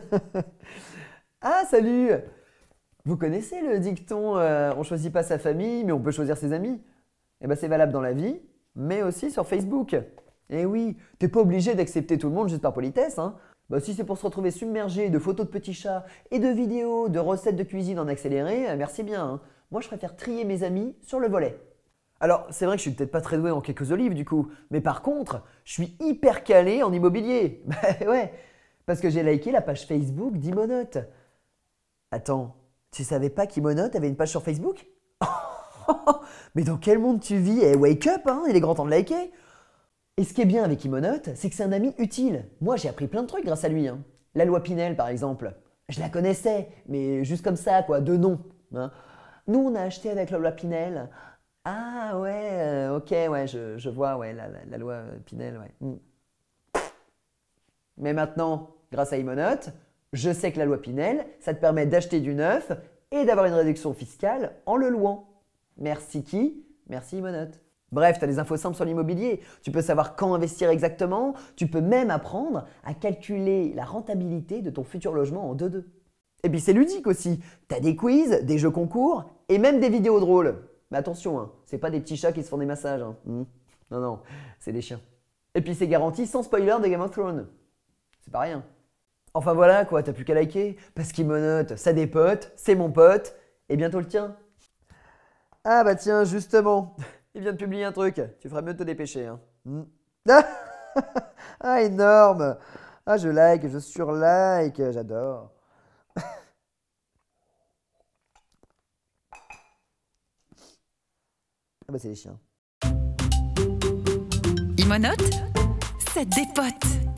ah, salut Vous connaissez le dicton euh, on choisit pas sa famille, mais on peut choisir ses amis Eh ben c'est valable dans la vie, mais aussi sur Facebook. Eh oui, t'es pas obligé d'accepter tout le monde juste par politesse, hein bah, si c'est pour se retrouver submergé de photos de petits chats et de vidéos de recettes de cuisine en accéléré, eh, merci bien. Hein. Moi, je préfère trier mes amis sur le volet. Alors, c'est vrai que je suis peut-être pas très doué en quelques olives du coup, mais par contre, je suis hyper calé en immobilier. Bah ouais, parce que j'ai liké la page Facebook d'Imonote. Attends, tu savais pas qu'Imonote avait une page sur Facebook Mais dans quel monde tu vis Eh, wake up, hein, il est grand temps de liker Et ce qui est bien avec Imonote, c'est que c'est un ami utile. Moi, j'ai appris plein de trucs grâce à lui. Hein. La loi Pinel, par exemple. Je la connaissais, mais juste comme ça, quoi, de nom. Hein. Nous, on a acheté avec la loi Pinel. Ah ouais, euh, ok, ouais, je, vois, ouais, la, loi Pinel, ouais. Hmm. Mais maintenant, grâce à Imonote, je sais que la loi Pinel, ça te permet d'acheter du neuf et d'avoir une réduction fiscale en le louant. Merci qui Merci Imonote. Bref, tu as des infos simples sur l'immobilier. Tu peux savoir quand investir exactement. Tu peux même apprendre à calculer la rentabilité de ton futur logement en 2-2. Et puis c'est ludique aussi. Tu as des quiz, des jeux concours et même des vidéos drôles. Mais attention, hein, c'est pas des petits chats qui se font des massages. Hein. Hmm. Non, non, c'est des chiens. Et puis c'est garanti sans spoiler de Game of Thrones pas rien. Enfin voilà quoi, t'as plus qu'à liker, parce qu'il me ça des potes, c'est mon pote, et bientôt le tien. Ah bah tiens, justement, il vient de publier un truc, tu ferais mieux de te dépêcher. Hein. Hmm. ah énorme Ah je like, je surlike, j'adore. ah bah c'est les chiens. c'est ça dépote